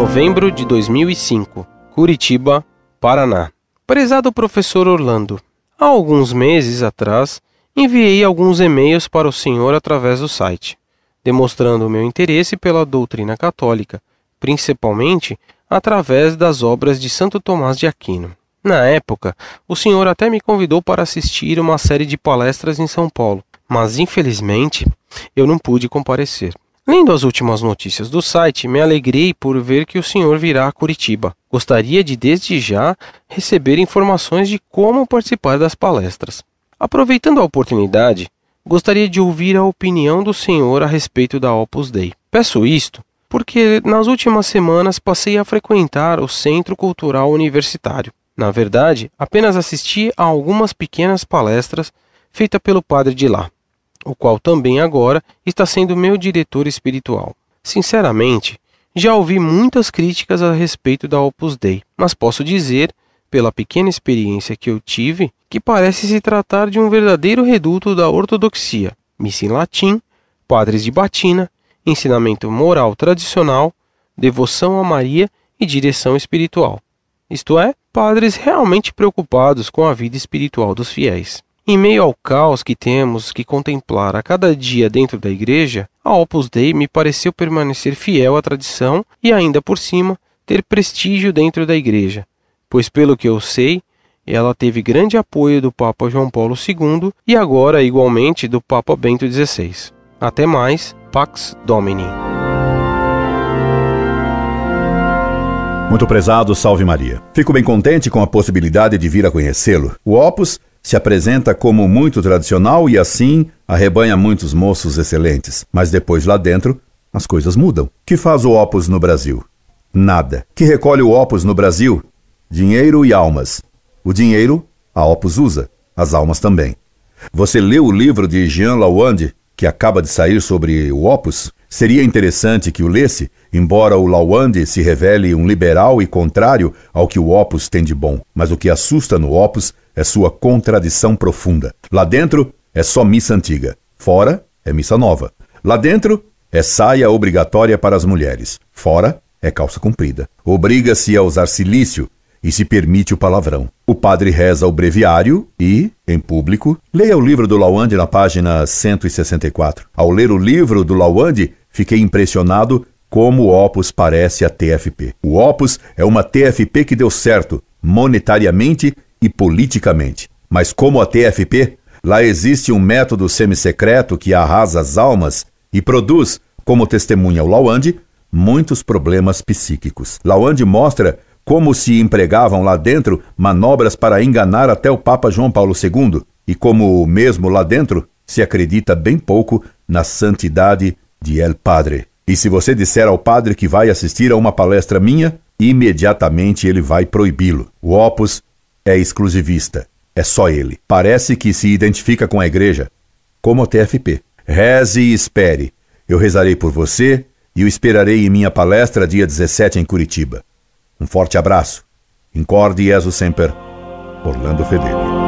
Novembro de 2005, Curitiba, Paraná. Prezado professor Orlando, há alguns meses atrás enviei alguns e-mails para o senhor através do site, demonstrando o meu interesse pela doutrina católica, principalmente através das obras de Santo Tomás de Aquino. Na época, o senhor até me convidou para assistir uma série de palestras em São Paulo, mas infelizmente eu não pude comparecer. Lendo as últimas notícias do site, me alegrei por ver que o senhor virá a Curitiba. Gostaria de desde já receber informações de como participar das palestras. Aproveitando a oportunidade, gostaria de ouvir a opinião do senhor a respeito da Opus Dei. Peço isto porque nas últimas semanas passei a frequentar o Centro Cultural Universitário. Na verdade, apenas assisti a algumas pequenas palestras feitas pelo padre de lá o qual também agora está sendo meu diretor espiritual. Sinceramente, já ouvi muitas críticas a respeito da Opus Dei, mas posso dizer, pela pequena experiência que eu tive, que parece se tratar de um verdadeiro reduto da ortodoxia, missa em latim, padres de batina, ensinamento moral tradicional, devoção a Maria e direção espiritual. Isto é, padres realmente preocupados com a vida espiritual dos fiéis. Em meio ao caos que temos que contemplar a cada dia dentro da igreja, a Opus Dei me pareceu permanecer fiel à tradição e, ainda por cima, ter prestígio dentro da igreja, pois, pelo que eu sei, ela teve grande apoio do Papa João Paulo II e agora, igualmente, do Papa Bento XVI. Até mais, Pax Domini. Muito prezado, salve Maria. Fico bem contente com a possibilidade de vir a conhecê-lo. O Opus se apresenta como muito tradicional e assim arrebanha muitos moços excelentes. Mas depois lá dentro, as coisas mudam. Que faz o Opus no Brasil? Nada. Que recolhe o Opus no Brasil? Dinheiro e almas. O dinheiro, a Opus usa, as almas também. Você leu o livro de Jean Lawande, que acaba de sair sobre o Opus? Seria interessante que o lesse, embora o Lawande se revele um liberal e contrário ao que o Opus tem de bom. Mas o que assusta no Opus é sua contradição profunda. Lá dentro é só missa antiga, fora é missa nova. Lá dentro é saia obrigatória para as mulheres, fora é calça comprida. Obriga-se a usar silício e se permite o palavrão. O padre reza o breviário e, em público, leia o livro do Lawande na página 164. Ao ler o livro do Lawande, fiquei impressionado como o Opus parece a TFP. O Opus é uma TFP que deu certo monetariamente e politicamente. Mas como a TFP, lá existe um método semissecreto que arrasa as almas e produz, como testemunha o Lawande, muitos problemas psíquicos. Lawande mostra como se empregavam lá dentro manobras para enganar até o Papa João Paulo II e como mesmo lá dentro se acredita bem pouco na santidade de El Padre. E se você disser ao padre que vai assistir a uma palestra minha, imediatamente ele vai proibi-lo. O Opus é exclusivista. É só ele. Parece que se identifica com a igreja, como o TFP. Reze e espere. Eu rezarei por você e o esperarei em minha palestra dia 17 em Curitiba. Um forte abraço. Incorde Jesus Semper. Orlando Fedeli.